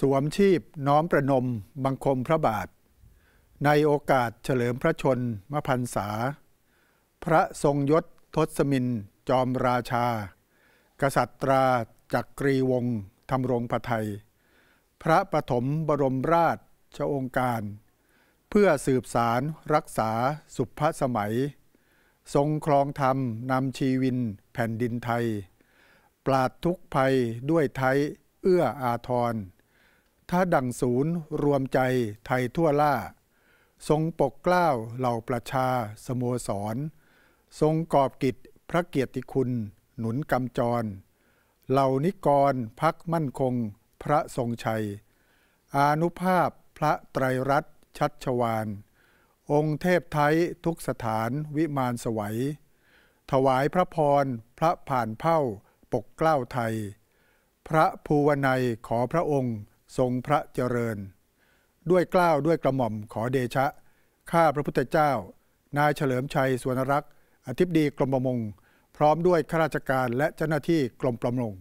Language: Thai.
สวมชีพน้อมประนมบังคมพระบาท ในโอกาสเฉลิมพระชนมพันษา พระทรงยศทศมินจอมราชา กษัตราจักรีวงศ์ทำรงพระไทย พระปฐมบรมราชชองการ เพื่อสืบสารรักษาสุภสมัย ทรงครองธรรมนำชีวินแผ่นดินไทยปราดทุกภัยด้วยไทยเอื้ออาทรถ้าดังศูนย์รวมใจไทยทั่วล่าทรงปกเกล้าเหล่าประชา สโมสร ทรงกอบกิจ พระเกียรติคุณ หนุนกำจร เหล่านิกรพักมั่นคง พระทรงชัย อานุภาพพระไตรรัตน์ชัชวาน องค์เทพไทยทุกสถานวิมานสวัยถวายพระพร พระผ่านเผ้า ปกเกล้าไทย พระภูวนัย ขอพระองค์ทรงพระเจริญ ด้วยกล้าวด้วยกระหม่อมขอเดชะ ข้าพระพุทธเจ้า นายเฉลิมชัยสวนรักษ์อธิบดีกรมประมง พร้อมด้วยข้าราชการและเจ้าหน้าที่กรมประมง